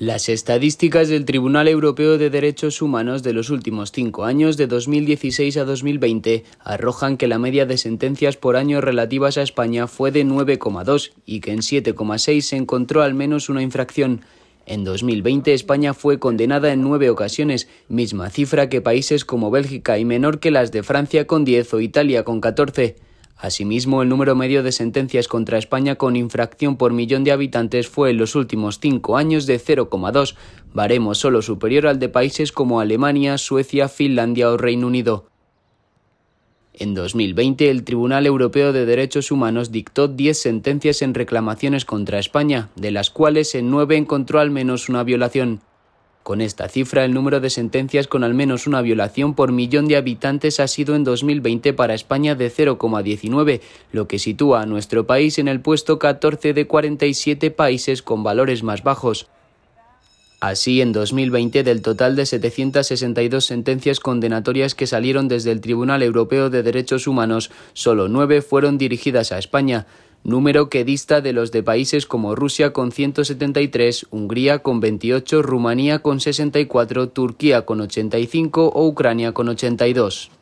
Las estadísticas del Tribunal Europeo de Derechos Humanos de los últimos cinco años, de 2016 a 2020, arrojan que la media de sentencias por año relativas a España fue de 9,2 y que en 7,6 se encontró al menos una infracción. En 2020 España fue condenada en nueve ocasiones, misma cifra que países como Bélgica y menor que las de Francia con 10 o Italia con 14. Asimismo, el número medio de sentencias contra España con infracción por millón de habitantes fue en los últimos cinco años de 0,2, baremo solo superior al de países como Alemania, Suecia, Finlandia o Reino Unido. En 2020, el Tribunal Europeo de Derechos Humanos dictó 10 sentencias en reclamaciones contra España, de las cuales en 9 encontró al menos una violación. Con esta cifra, el número de sentencias con al menos una violación por millón de habitantes ha sido en 2020 para España de 0,19, lo que sitúa a nuestro país en el puesto 14 de 47 países con valores más bajos. Así, en 2020, del total de 762 sentencias condenatorias que salieron desde el Tribunal Europeo de Derechos Humanos, solo nueve fueron dirigidas a España número que dista de los de países como Rusia con 173, Hungría con 28, Rumanía con 64, Turquía con 85 o Ucrania con 82.